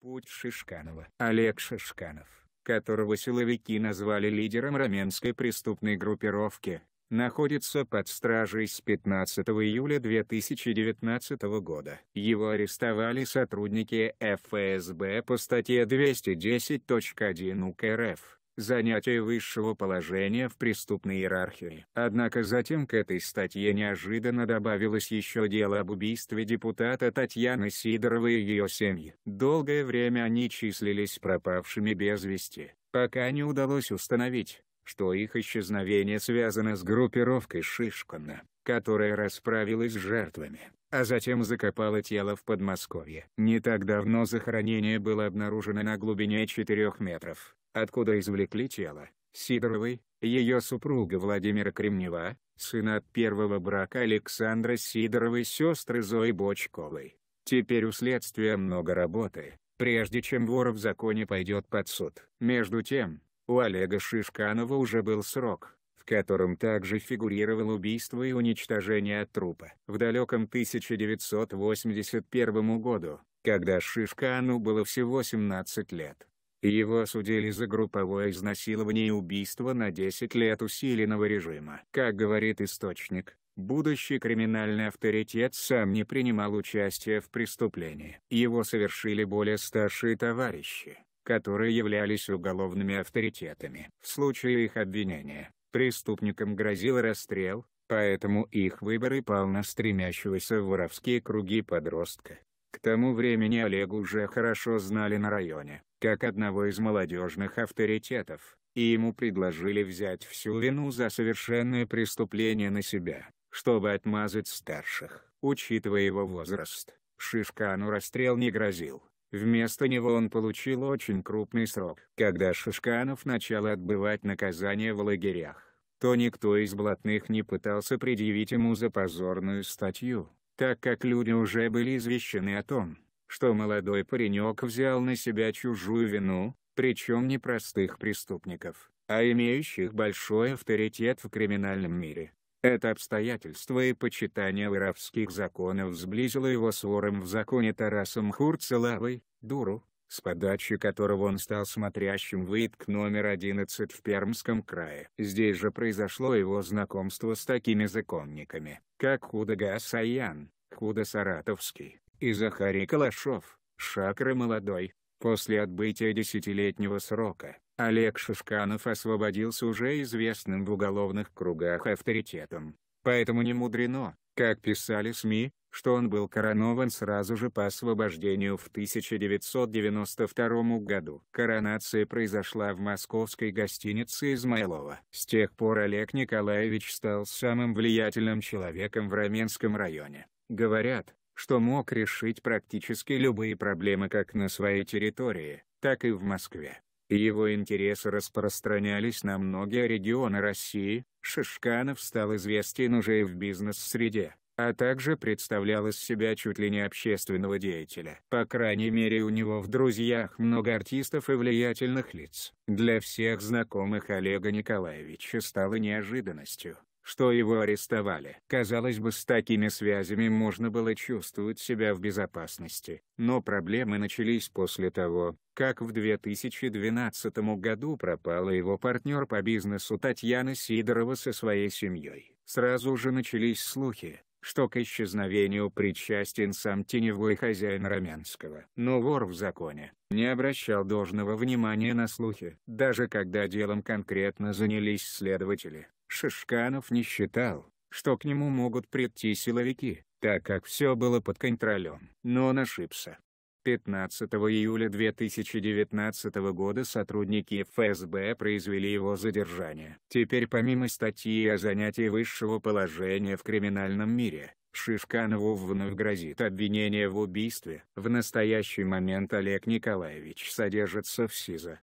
Путь Шишканова. Олег Шишканов, которого силовики назвали лидером раменской преступной группировки, находится под стражей с 15 июля 2019 года. Его арестовали сотрудники ФСБ по статье 210.1 УК РФ занятие высшего положения в преступной иерархии. Однако затем к этой статье неожиданно добавилось еще дело об убийстве депутата Татьяны Сидоровой и ее семьи. Долгое время они числились пропавшими без вести, пока не удалось установить, что их исчезновение связано с группировкой Шишкина, которая расправилась с жертвами а затем закопала тело в Подмосковье. Не так давно захоронение было обнаружено на глубине 4 метров откуда извлекли тело, Сидоровой, ее супруга Владимира Кремнева, сына от первого брака Александра Сидоровой сестры Зои Бочковой. Теперь у следствия много работы, прежде чем вор в законе пойдет под суд. Между тем, у Олега Шишканова уже был срок, в котором также фигурировало убийство и уничтожение трупа. В далеком 1981 году, когда Шишкану было всего 18 лет, его осудили за групповое изнасилование и убийство на 10 лет усиленного режима. Как говорит источник, будущий криминальный авторитет сам не принимал участия в преступлении. Его совершили более старшие товарищи, которые являлись уголовными авторитетами. В случае их обвинения, преступникам грозил расстрел, поэтому их выбор и пал на стремящегося в воровские круги подростка. К тому времени Олег уже хорошо знали на районе, как одного из молодежных авторитетов, и ему предложили взять всю вину за совершенное преступление на себя, чтобы отмазать старших. Учитывая его возраст, Шишкану расстрел не грозил. Вместо него он получил очень крупный срок. Когда Шишканов начал отбывать наказание в лагерях, то никто из блатных не пытался предъявить ему за позорную статью, так как люди уже были извещены о том, что молодой паренек взял на себя чужую вину, причем не простых преступников, а имеющих большой авторитет в криминальном мире. Это обстоятельство и почитание воровских законов сблизило его с вором в законе Тарасом Хурцелавой, дуру, с подачи которого он стал смотрящим в ИТК номер 11 в Пермском крае. Здесь же произошло его знакомство с такими законниками, как Худа Гасаян, Худа Саратовский и Захарий Калашов, Шакры Молодой. После отбытия десятилетнего срока, Олег Шишканов освободился уже известным в уголовных кругах авторитетом. Поэтому не мудрено, как писали СМИ, что он был коронован сразу же по освобождению в 1992 году. Коронация произошла в московской гостинице Измайлова. С тех пор Олег Николаевич стал самым влиятельным человеком в Раменском районе. Говорят, что мог решить практически любые проблемы как на своей территории, так и в Москве. Его интересы распространялись на многие регионы России, Шишканов стал известен уже и в бизнес-среде а также представлял из себя чуть ли не общественного деятеля. По крайней мере у него в друзьях много артистов и влиятельных лиц. Для всех знакомых Олега Николаевича стало неожиданностью, что его арестовали. Казалось бы, с такими связями можно было чувствовать себя в безопасности. Но проблемы начались после того, как в 2012 году пропала его партнер по бизнесу Татьяна Сидорова со своей семьей. Сразу же начались слухи, что к исчезновению причастен сам теневой хозяин Роменского, Но вор в законе не обращал должного внимания на слухи. Даже когда делом конкретно занялись следователи, Шишканов не считал, что к нему могут прийти силовики, так как все было под контролем. Но он ошибся. 15 июля 2019 года сотрудники ФСБ произвели его задержание. Теперь помимо статьи о занятии высшего положения в криминальном мире, Шишканову вновь грозит обвинение в убийстве. В настоящий момент Олег Николаевич содержится в СИЗО.